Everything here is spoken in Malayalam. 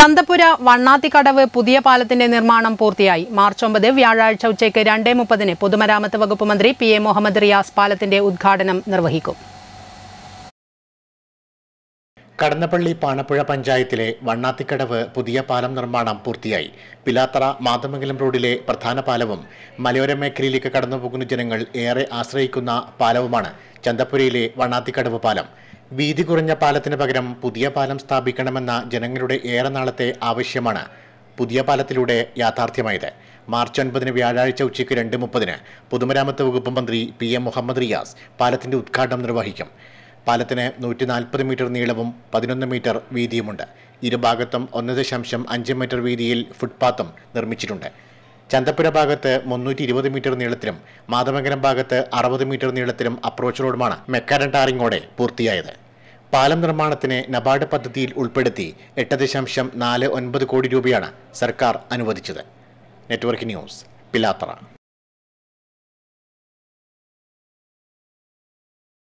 ചന്തപുര വണ്ണാത്തിക്കടവ് പുതിയ പാലത്തിന്റെ നിർമ്മാണം പൂർത്തിയായി മാർച്ച് ഒമ്പത് വ്യാഴാഴ്ച ഉച്ചയ്ക്ക് രണ്ടേ മുപ്പതിന് പൊതുമരാമത്ത് വകുപ്പ് മന്ത്രി പി എ മുഹമ്മദ് റിയാസ് പാലത്തിന്റെ ഉദ്ഘാടനം നിർവഹിക്കും കടന്നപ്പള്ളി പാണപ്പുഴ പഞ്ചായത്തിലെ വണ്ണാത്തിക്കടവ് പുതിയ പാലം നിർമ്മാണം പൂർത്തിയായി പിലാത്തറ മാതമംഗലം റോഡിലെ പ്രധാന പാലവും മലയോര മേഖലയിലേക്ക് കടന്നുപോകുന്ന ജനങ്ങൾ ഏറെ ആശ്രയിക്കുന്ന പാലവുമാണ് ചന്തപ്പുരയിലെ വണ്ണാത്തിക്കടവ് പാലം വീതി കുറഞ്ഞ പാലത്തിന് പകരം പുതിയ പാലം സ്ഥാപിക്കണമെന്ന ജനങ്ങളുടെ ഏറെ നാളത്തെ ആവശ്യമാണ് പുതിയ പാലത്തിലൂടെ യാഥാർത്ഥ്യമായത് മാർച്ച് ഒൻപതിന് വ്യാഴാഴ്ച ഉച്ചയ്ക്ക് രണ്ട് മുപ്പതിന് പൊതുമരാമത്ത് വകുപ്പ് മന്ത്രി പി എം മുഹമ്മദ് റിയാസ് പാലത്തിന്റെ ഉദ്ഘാടനം നിർവഹിക്കും പാലത്തിന് നൂറ്റി നാൽപ്പത് മീറ്റർ നീളവും പതിനൊന്ന് മീറ്റർ വീതിയുമുണ്ട് ഇരുഭാഗത്തും ഒന്ന് ദശാംശം അഞ്ച് മീറ്റർ വീതിയിൽ ഫുട്പാത്തും നിർമ്മിച്ചിട്ടുണ്ട് ചന്തപ്പുര ഭാഗത്ത് മുന്നൂറ്റി ഇരുപത് മീറ്റർ നീളത്തിലും മാതമംഗലം ഭാഗത്ത് അറുപത് മീറ്റർ നീളത്തിലും അപ്രോച്ച് റോഡുമാണ് മെക്കാരൻ ടാറിങ്ങോടെ പൂർത്തിയായത് പാലം നിർമ്മാണത്തിന് നബാർഡ് പദ്ധതിയിൽ ഉൾപ്പെടുത്തി എട്ട് ദശാംശം നാല് ഒൻപത് കോടി രൂപയാണ് സർക്കാർ അനുവദിച്ചത് നെറ്റ്വർക്ക് ന്യൂസ് പിലാത്തറ